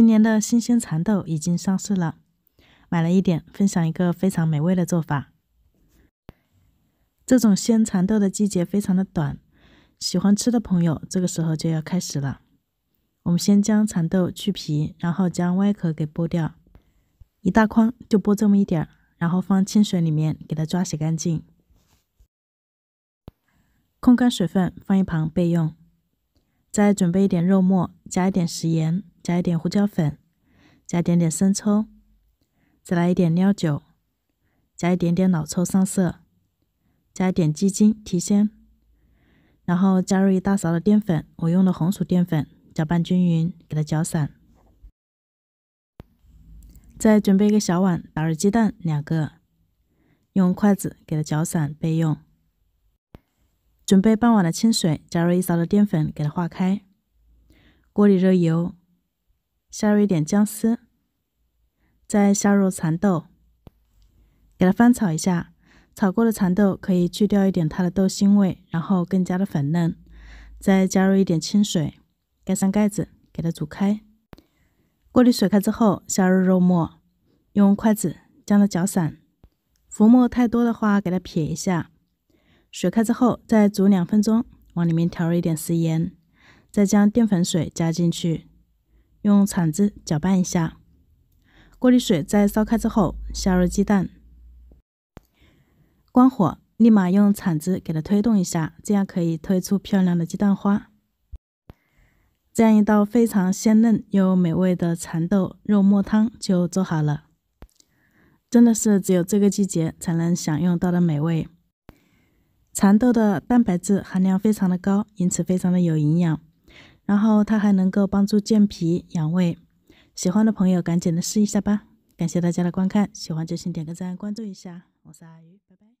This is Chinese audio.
今年的新鲜蚕豆已经上市了，买了一点，分享一个非常美味的做法。这种鲜蚕豆的季节非常的短，喜欢吃的朋友这个时候就要开始了。我们先将蚕豆去皮，然后将外壳给剥掉，一大筐就剥这么一点儿，然后放清水里面给它抓洗干净，控干水分，放一旁备用。再准备一点肉末，加一点食盐。加一点胡椒粉，加点点生抽，再来一点料酒，加一点点老抽上色，加一点鸡精提鲜，然后加入一大勺的淀粉，我用的红薯淀粉，搅拌均匀，给它搅散。再准备一个小碗，打入鸡蛋两个，用筷子给它搅散备用。准备半碗的清水，加入一勺的淀粉，给它化开。锅里热油。下入一点姜丝，再下入蚕豆，给它翻炒一下。炒过的蚕豆可以去掉一点它的豆腥味，然后更加的粉嫩。再加入一点清水，盖上盖子，给它煮开。锅里水开之后，下入肉末，用筷子将它搅散。浮沫太多的话，给它撇一下。水开之后再煮两分钟，往里面调入一点食盐，再将淀粉水加进去。用铲子搅拌一下，过滤水在烧开之后下入鸡蛋，关火，立马用铲子给它推动一下，这样可以推出漂亮的鸡蛋花。这样一道非常鲜嫩又美味的蚕豆肉末汤就做好了，真的是只有这个季节才能享用到的美味。蚕豆的蛋白质含量非常的高，因此非常的有营养。然后它还能够帮助健脾养胃，喜欢的朋友赶紧的试一下吧。感谢大家的观看，喜欢就请点个赞，关注一下，我是阿鱼，拜拜。